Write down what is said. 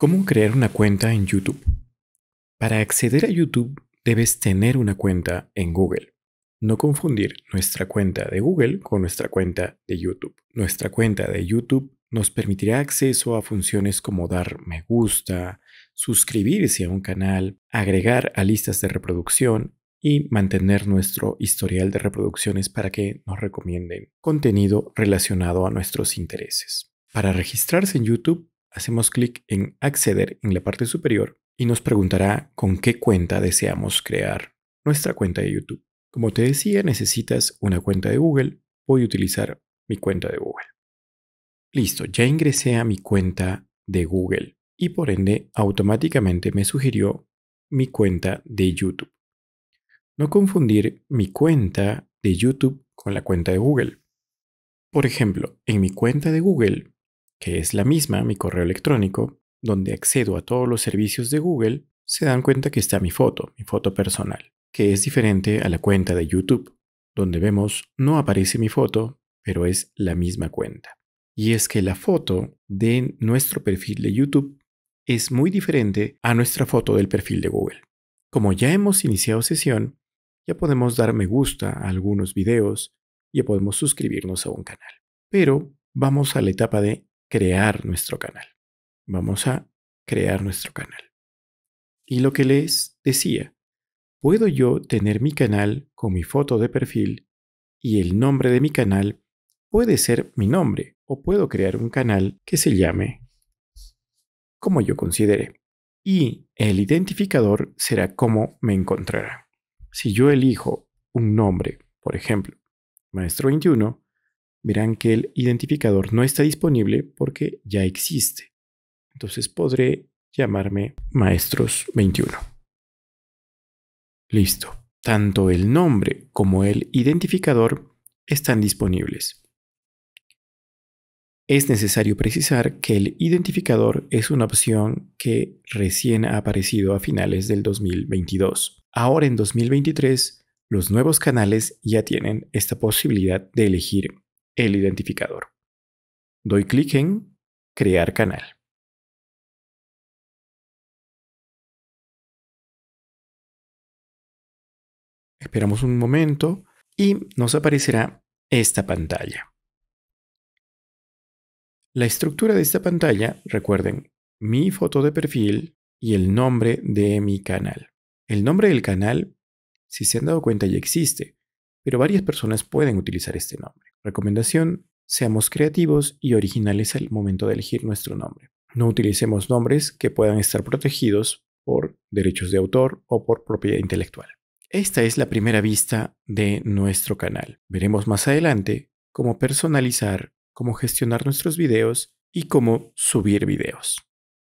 ¿Cómo crear una cuenta en YouTube? Para acceder a YouTube debes tener una cuenta en Google. No confundir nuestra cuenta de Google con nuestra cuenta de YouTube. Nuestra cuenta de YouTube nos permitirá acceso a funciones como dar me gusta, suscribirse a un canal, agregar a listas de reproducción y mantener nuestro historial de reproducciones para que nos recomienden contenido relacionado a nuestros intereses. Para registrarse en YouTube hacemos clic en acceder en la parte superior y nos preguntará con qué cuenta deseamos crear nuestra cuenta de YouTube. Como te decía, necesitas una cuenta de Google. Voy a utilizar mi cuenta de Google. Listo, ya ingresé a mi cuenta de Google y por ende automáticamente me sugirió mi cuenta de YouTube. No confundir mi cuenta de YouTube con la cuenta de Google. Por ejemplo, en mi cuenta de Google que es la misma, mi correo electrónico, donde accedo a todos los servicios de Google, se dan cuenta que está mi foto, mi foto personal, que es diferente a la cuenta de YouTube, donde vemos no aparece mi foto, pero es la misma cuenta. Y es que la foto de nuestro perfil de YouTube es muy diferente a nuestra foto del perfil de Google. Como ya hemos iniciado sesión, ya podemos dar me gusta a algunos videos, ya podemos suscribirnos a un canal. Pero vamos a la etapa de crear nuestro canal. Vamos a crear nuestro canal. Y lo que les decía, puedo yo tener mi canal con mi foto de perfil y el nombre de mi canal puede ser mi nombre o puedo crear un canal que se llame como yo considere. Y el identificador será cómo me encontrará. Si yo elijo un nombre, por ejemplo, Maestro 21, verán que el identificador no está disponible porque ya existe. Entonces podré llamarme maestros21. Listo. Tanto el nombre como el identificador están disponibles. Es necesario precisar que el identificador es una opción que recién ha aparecido a finales del 2022. Ahora en 2023, los nuevos canales ya tienen esta posibilidad de elegir el identificador. Doy clic en Crear canal. Esperamos un momento y nos aparecerá esta pantalla. La estructura de esta pantalla, recuerden, mi foto de perfil y el nombre de mi canal. El nombre del canal, si se han dado cuenta, ya existe, pero varias personas pueden utilizar este nombre. Recomendación, seamos creativos y originales al momento de elegir nuestro nombre. No utilicemos nombres que puedan estar protegidos por derechos de autor o por propiedad intelectual. Esta es la primera vista de nuestro canal. Veremos más adelante cómo personalizar, cómo gestionar nuestros videos y cómo subir videos.